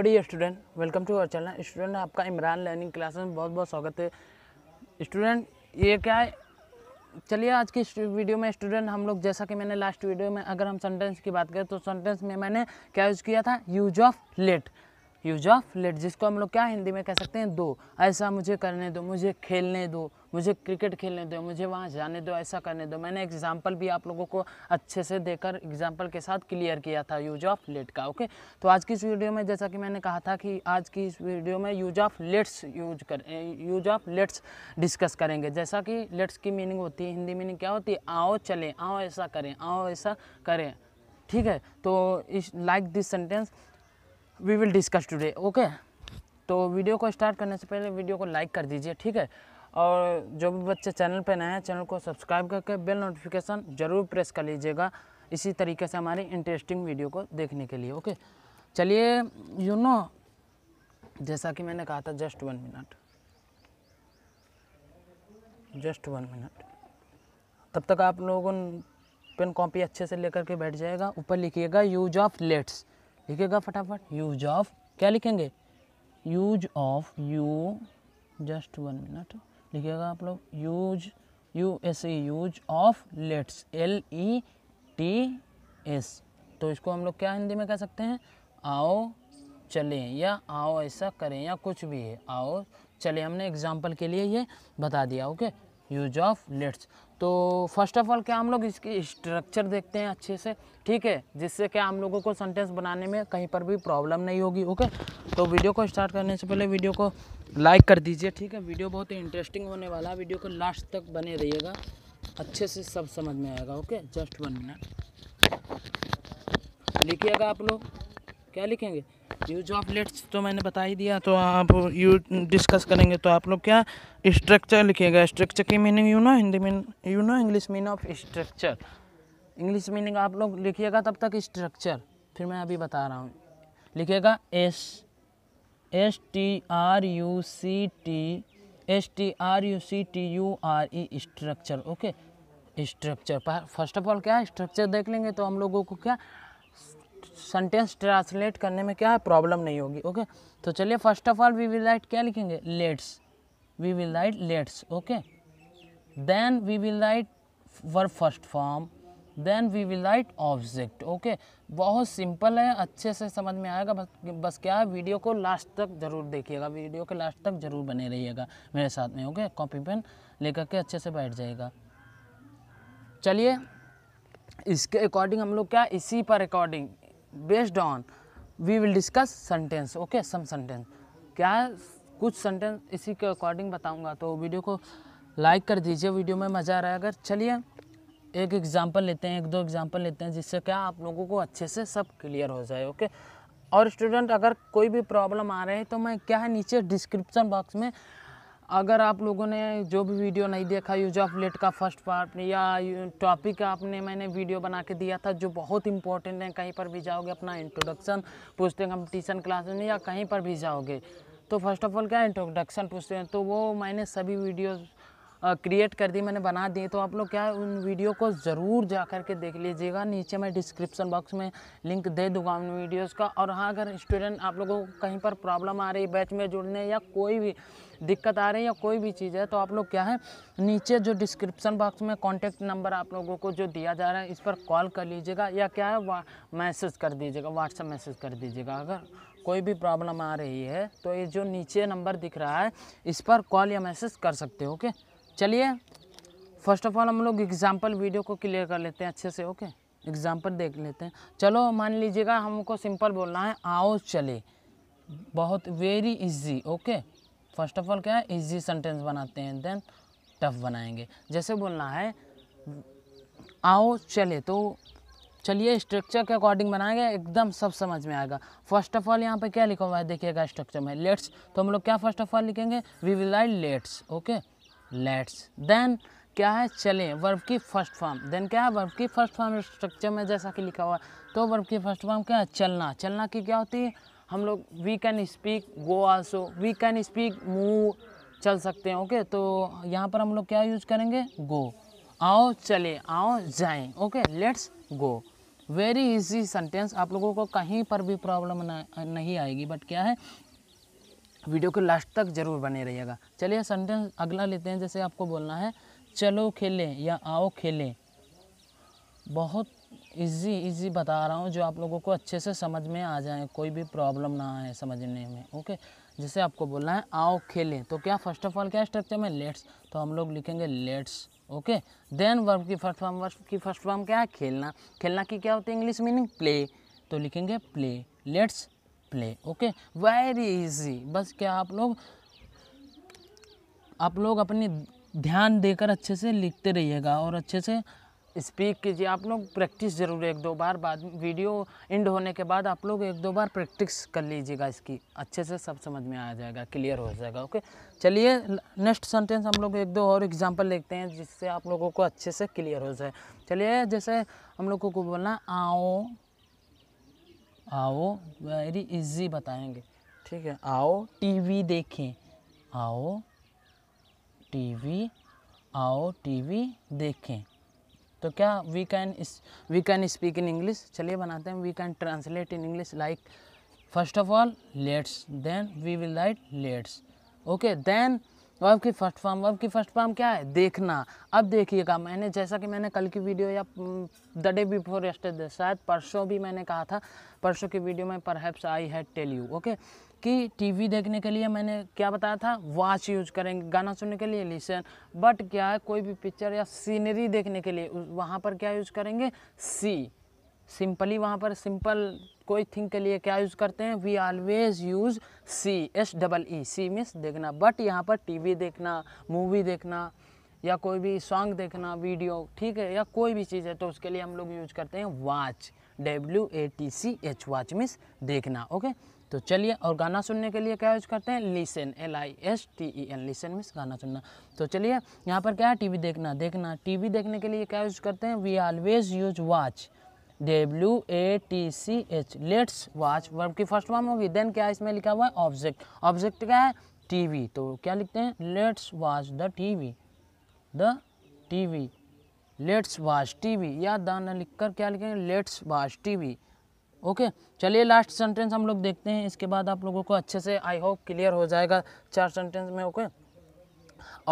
Hello the student welcome to our channel student आपका Imran learning class में बहुत बहुत स्वागत है स्टूडेंट ये क्या है चलिए आज की वीडियो में स्टूडेंट हम लोग जैसा कि मैंने लास्ट वीडियो में अगर हम सेंटेंस की बात करें तो सेंटेंस में मैंने क्या यूज़ किया था use of let use of let जिसको हम लोग क्या हिंदी में कह सकते हैं दो ऐसा मुझे करने दो मुझे खेलने दो मुझे क्रिकेट खेलने दो मुझे वहाँ जाने दो ऐसा करने दो मैंने एग्जाम्पल भी आप लोगों को अच्छे से देकर एग्जाम्पल के साथ क्लियर किया था यूज ऑफ लेट का ओके तो आज की इस वीडियो में जैसा कि मैंने कहा था कि आज की इस वीडियो में यूज ऑफ लेट्स यूज कर यूज ऑफ लेट्स डिस्कस करेंगे जैसा कि लेट्स की मीनिंग होती है हिंदी मीनिंग क्या होती है आओ चलें आओ ऐसा करें आओ ऐसा करें ठीक है तो इस like this sentence we will discuss today okay तो वीडियो को स्टार्ट करने से पहले वीडियो को लाइक कर दीजिए ठीक है और जो भी बच्चे चैनल पर नए हैं चैनल को सब्सक्राइब करके बेल नोटिफिकेशन ज़रूर प्रेस कर लीजिएगा इसी तरीके से हमारी इंटरेस्टिंग वीडियो को देखने के लिए ओके चलिए यू नो जैसा कि मैंने कहा था just one minute just one minute तब तक आप लोगों पेन कॉपी अच्छे से लेकर के बैठ जाएगा ऊपर लिखिएगा यूज ऑफ लेट्स लिखेगा फटाफट यूज ऑफ क्या लिखेंगे use of you just one minute लिखेगा आप लोग use U S E use of let's L E T S तो इसको हम लोग क्या हिंदी में कह सकते हैं आओ चलें या आओ ऐसा करें या कुछ भी है आओ चले हमने एग्जाम्पल के लिए ये बता दिया ओके यूज ऑफ लेट्स तो फर्स्ट ऑफ ऑल क्या हम लोग इसकी स्ट्रक्चर देखते हैं अच्छे से ठीक है जिससे क्या हम लोगों को सेंटेंस बनाने में कहीं पर भी प्रॉब्लम नहीं होगी ओके तो वीडियो को स्टार्ट करने से पहले वीडियो को लाइक कर दीजिए ठीक है वीडियो बहुत ही इंटरेस्टिंग होने वाला है वीडियो को लास्ट तक बने रहिएगा अच्छे से सब समझ में आएगा ओके जस्ट वन मिनट लिखिएगा आप लोग क्या लिखेंगे न्यू जॉब लेट्स तो मैंने बता ही दिया तो आप यू डिस्कस करेंगे तो आप लोग क्या स्ट्रक्चर लिखिएगा स्ट्रक्चर की meaning you know Hindi mean you know English mean of structure English meaning आप लोग लिखिएगा तब तक स्ट्रक्चर फिर मैं अभी बता रहा हूँ लिखिएगा S S T R U C T S T R U C T U R E structure okay structure first of all क्या है स्ट्रक्चर देख लेंगे तो हम लोगों को क्या सेंटेंस ट्रांसलेट करने में क्या है प्रॉब्लम नहीं होगी ओके तो चलिए first of all we will write क्या लिखेंगे let's we will write let's okay then we will write verb first form then we will write object okay बहुत सिंपल है अच्छे से समझ में आएगा बस बस क्या है वीडियो को लास्ट तक ज़रूर देखिएगा वीडियो के लास्ट तक ज़रूर बने रहिएगा मेरे साथ में ओके कॉपी पेन लेकर के अच्छे से बैठ जाएगा चलिए इसके अकॉर्डिंग हम लोग क्या इसी पर according based on we will discuss sentence okay some sentence क्या कुछ सेंटेंस इसी के अकॉर्डिंग बताऊंगा तो वीडियो को लाइक कर दीजिए वीडियो में मज़ा आ रहा है अगर चलिए एक एग्ज़ाम्पल लेते हैं एक दो एग्ज़ाम्पल लेते हैं जिससे क्या आप लोगों को अच्छे से सब क्लियर हो जाए ओके और स्टूडेंट अगर कोई भी प्रॉब्लम आ रहे हैं तो मैं क्या है नीचे डिस्क्रिप्शन बॉक्स में अगर आप लोगों ने जो भी वीडियो नहीं देखा यूज ऑफ लेट का फर्स्ट पार्ट या टॉपिक आपने मैंने वीडियो बना के दिया था जो बहुत इंपॉर्टेंट है कहीं पर भी जाओगे अपना इंट्रोडक्शन पूछते हैं कंपटीशन क्लास में या कहीं पर भी जाओगे तो फर्स्ट ऑफ ऑल क्या इंट्रोडक्शन पूछते हैं तो वो मैंने सभी वीडियोज़ क्रिएट कर दी मैंने बना दी तो आप लोग क्या है उन वीडियो को ज़रूर जा कर के देख लीजिएगा नीचे मैं डिस्क्रिप्सन बॉक्स में लिंक दे दूंगा उन वीडियोज़ का और हाँ अगर स्टूडेंट आप लोगों को कहीं पर प्रॉब्लम आ रही है बैच में जुड़ने या कोई भी दिक्कत आ रही है या कोई भी चीज़ है तो आप लोग क्या है नीचे जो डिस्क्रिप्सन बॉक्स में कॉन्टैक्ट नंबर आप लोगों को जो दिया जा रहा है इस पर कॉल कर लीजिएगा या क्या है मैसेज कर दीजिएगा व्हाट्सअप मैसेज कर दीजिएगा अगर कोई भी प्रॉब्लम आ रही है तो ये जो नीचे नंबर दिख रहा है इस पर कॉल या मैसेज कर सकते हो ओके चलिए फर्स्ट ऑफ ऑल हम लोग एग्जाम्पल वीडियो को क्लियर कर लेते हैं अच्छे से ओके एग्जाम्पल देख लेते हैं चलो मान लीजिएगा हमको सिंपल बोलना है आओ चले बहुत very easy okay first of all क्या है इजी सेंटेंस बनाते हैं देन टफ बनाएंगे जैसे बोलना है आओ चले तो चलिए स्ट्रक्चर के अकॉर्डिंग बनाएंगे एकदम सब समझ में आएगा फर्स्ट ऑफ ऑल यहाँ पे क्या लिखा हुआ है देखिएगा स्ट्रक्चर में लेट्स तो हम लोग क्या फर्स्ट ऑफ ऑल लिखेंगे we will I let's okay let's then क्या है चले वर्ब की फर्स्ट फॉर्म देन क्या है वर्ब की फर्स्ट फॉर्म स्ट्रक्चर में जैसा कि लिखा हुआ है तो वर्ब की फर्स्ट फॉर्म क्या है चलना चलना की क्या होती है हम लोग we can speak go also we can speak move चल सकते हैं ओके okay? तो यहाँ पर हम लोग क्या यूज करेंगे गो आओ चले आओ जाएं okay let's go very easy sentence आप लोगों को कहीं पर भी प्रॉब्लम नहीं आएगी बट क्या है वीडियो को लास्ट तक ज़रूर बने रहिएगा चलिए सेंटेंस अगला लेते हैं जैसे आपको बोलना है चलो खेलें या आओ खेलें बहुत इजी इजी बता रहा हूँ जो आप लोगों को अच्छे से समझ में आ जाए कोई भी प्रॉब्लम ना आए समझने में ओके जैसे आपको बोलना है आओ खेलें तो क्या फर्स्ट ऑफ ऑल क्या स्ट्रक्चर में लेट्स तो हम लोग लिखेंगे लेट्स ओके देन वर्ब की फर्स्ट फॉर्म वर्ब की फर्स्ट फॉर्म क्या है खेलना खेलना की क्या होती है इंग्लिश मीनिंग प्ले तो लिखेंगे play let's play okay very easy बस क्या आप लोग आप लोग अपनी ध्यान देकर अच्छे से लिखते रहिएगा और अच्छे से स्पीक कीजिए आप लोग प्रैक्टिस ज़रूर एक दो बार बाद वीडियो एंड होने के बाद आप लोग एक दो बार प्रैक्टिस कर लीजिएगा इसकी अच्छे से सब समझ में आ जाएगा क्लियर हो जाएगा ओके चलिए नेक्स्ट सेंटेंस हम लोग एक दो और एग्जांपल लेते हैं जिससे आप लोगों को अच्छे से क्लियर हो जाए चलिए जैसे हम लोगों को बोलना आओ आओ वेरी इजी बताएंगे ठीक है आओ टीवी देखें आओ टीवी आओ टीवी देखें तो क्या we can we can speak in English चलिए बनाते हैं we can translate in English like first of all let's then we will write let's okay then verb तो की फर्स्ट फॉर्म वर्ब की फर्स्ट फॉर्म क्या है देखना अब देखिएगा मैंने जैसा कि मैंने कल की वीडियो या द डे बिफोर यस्टरडे शायद परसों भी मैंने कहा था परसों की वीडियो में perhaps I had tell you okay कि टीवी देखने के लिए मैंने क्या बताया था वॉच यूज करेंगे गाना सुनने के लिए लिसन बट क्या है कोई भी पिक्चर या सीनरी देखने के लिए वहाँ पर क्या यूज करेंगे सी सिंपली वहाँ पर सिंपल कोई थिंग के लिए क्या यूज़ करते हैं we always use see S double E see means देखना बट यहाँ पर टीवी देखना मूवी देखना या कोई भी सॉन्ग देखना वीडियो ठीक है या कोई भी चीज़ है तो उसके लिए हम लोग यूज करते हैं watch W A T C H watch means देखना ओके तो चलिए और गाना सुनने के लिए क्या यूज करते हैं listen L I S T E N listen means गाना सुनना तो चलिए यहाँ पर क्या है वी देखना देखना वी देखने के लिए क्या यूज करते हैं we always use watch W A T C H let's watch verb की फर्स्ट फॉर्म होगी देन क्या इसमें लिखा हुआ है ऑब्जेक्ट ऑब्जेक्ट क्या है टीवी तो क्या लिखते हैं let's watch the TV the TV let's watch TV या द न लिख कर क्या लिखेंगे लेट्स वॉच टीवी ओके चलिए लास्ट सेंटेंस हम लोग देखते हैं इसके बाद आप लोगों को अच्छे से आई होप क्लियर हो जाएगा चार सेंटेंस में ओके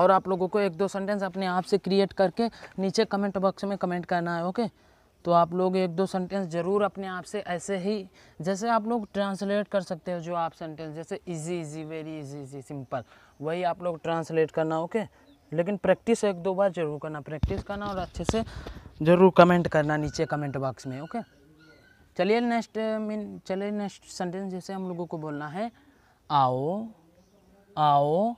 और आप लोगों को एक दो सेंटेंस अपने आप से क्रिएट करके नीचे कमेंट बॉक्स में कमेंट करना है ओके okay? तो आप लोग एक दो सेंटेंस ज़रूर अपने आप से ऐसे ही जैसे आप लोग ट्रांसलेट कर सकते हो जो आप सेंटेंस जैसे easy easy very easy easy simple वही आप लोग ट्रांसलेट करना ओके लेकिन प्रैक्टिस एक दो बार ज़रूर करना प्रैक्टिस करना और अच्छे से ज़रूर कमेंट करना नीचे कमेंट बॉक्स में ओके चलिए नेक्स्ट मीन चलिए नेक्स्ट सेंटेंस जैसे हम लोगों को बोलना है आओ आओ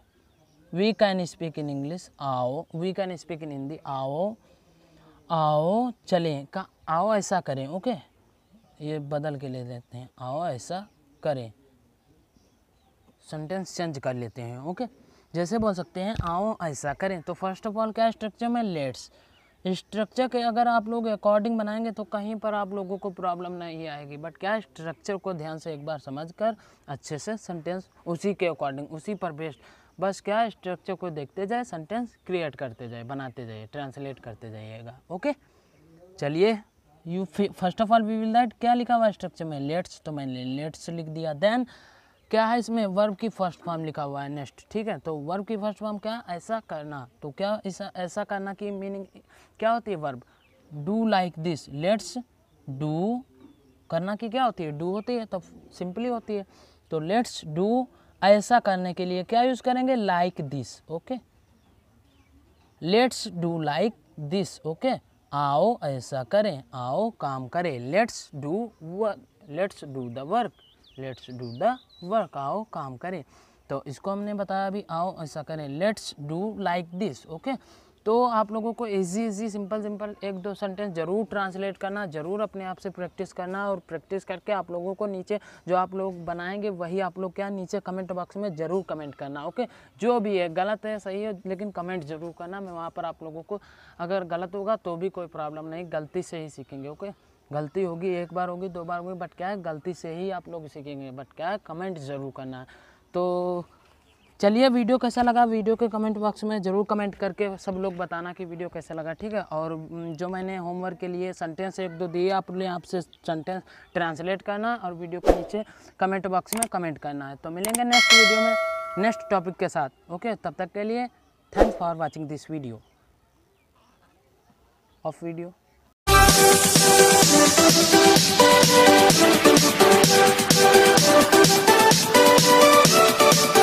we can speak in English आओ we can speak in Hindi आओ आओ चलें का आओ ऐसा करें ओके ये बदल के ले लेते हैं आओ ऐसा करें सेंटेंस चेंज कर लेते हैं ओके जैसे बोल सकते हैं आओ ऐसा करें तो फर्स्ट ऑफ ऑल क्या स्ट्रक्चर में लेट्स स्ट्रक्चर के अगर आप लोग अकॉर्डिंग बनाएंगे तो कहीं पर आप लोगों को प्रॉब्लम नहीं आएगी बट क्या स्ट्रक्चर को ध्यान से एक बार समझ कर अच्छे से सेंटेंस उसी के अकॉर्डिंग उसी पर बेस्ड बस क्या स्ट्रक्चर को देखते जाए सेंटेंस क्रिएट करते जाए बनाते जाइए ट्रांसलेट करते जाइएगा ओके चलिए you first of all we will that क्या लिखा हुआ है स्ट्रक्चर में लेट्स तो मैंने लेट्स लिख दिया देन क्या है इसमें वर्ब की फर्स्ट फॉर्म लिखा हुआ है नेक्स्ट ठीक है तो वर्ब की फर्स्ट फॉर्म क्या ऐसा करना तो क्या ऐसा ऐसा करना की मीनिंग क्या होती है verb do like this let's do करना की क्या होती है डू होती है तो सिंपली होती है तो लेट्स डू ऐसा करने के लिए क्या यूज़ करेंगे like this okay let's do like this okay आओ ऐसा करें आओ काम करें let's do work let's do the work let's do the work आओ काम करें तो इसको हमने बताया अभी आओ ऐसा करें let's do like this okay तो आप लोगों को इजी इजी सिंपल सिंपल एक दो सेंटेंस ज़रूर ट्रांसलेट करना ज़रूर अपने आप से प्रैक्टिस करना और प्रैक्टिस करके आप लोगों को नीचे जो आप लोग बनाएंगे वही आप लोग क्या नीचे कमेंट बॉक्स में ज़रूर कमेंट करना ओके जो भी है गलत है सही है लेकिन कमेंट ज़रूर करना मैं वहाँ पर आप लोगों को अगर गलत होगा तो भी कोई प्रॉब्लम नहीं गलती से ही सीखेंगे ओके गलती होगी एक बार होगी दो बार होगी बट क्या है गलती से ही आप लोग सीखेंगे बट क्या है कमेंट ज़रूर करना है तो चलिए वीडियो कैसा लगा वीडियो के कमेंट बॉक्स में ज़रूर कमेंट करके सब लोग बताना कि वीडियो कैसा लगा ठीक है और जो मैंने होमवर्क के लिए सेंटेंस एक दो दिए आप लोग आपसे सेंटेंस ट्रांसलेट करना और वीडियो के नीचे कमेंट बॉक्स में कमेंट करना है तो मिलेंगे नेक्स्ट वीडियो में नेक्स्ट टॉपिक के साथ ओके तब तक के लिए thanks for watching this video of video